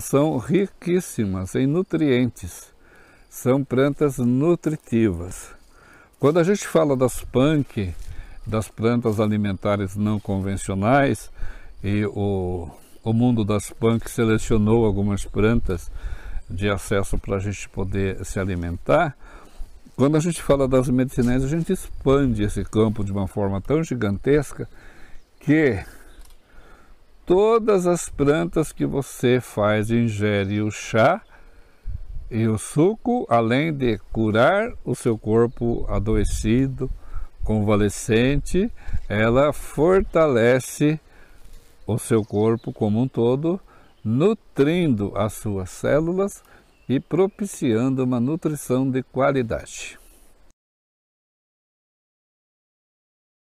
são riquíssimas em nutrientes, são plantas nutritivas. Quando a gente fala das punk, das plantas alimentares não convencionais, e o, o mundo das punk selecionou algumas plantas de acesso para a gente poder se alimentar, quando a gente fala das medicinais, a gente expande esse campo de uma forma tão gigantesca que todas as plantas que você faz ingere o chá e o suco, além de curar o seu corpo adoecido, convalescente, ela fortalece o seu corpo como um todo, nutrindo as suas células e propiciando uma nutrição de qualidade.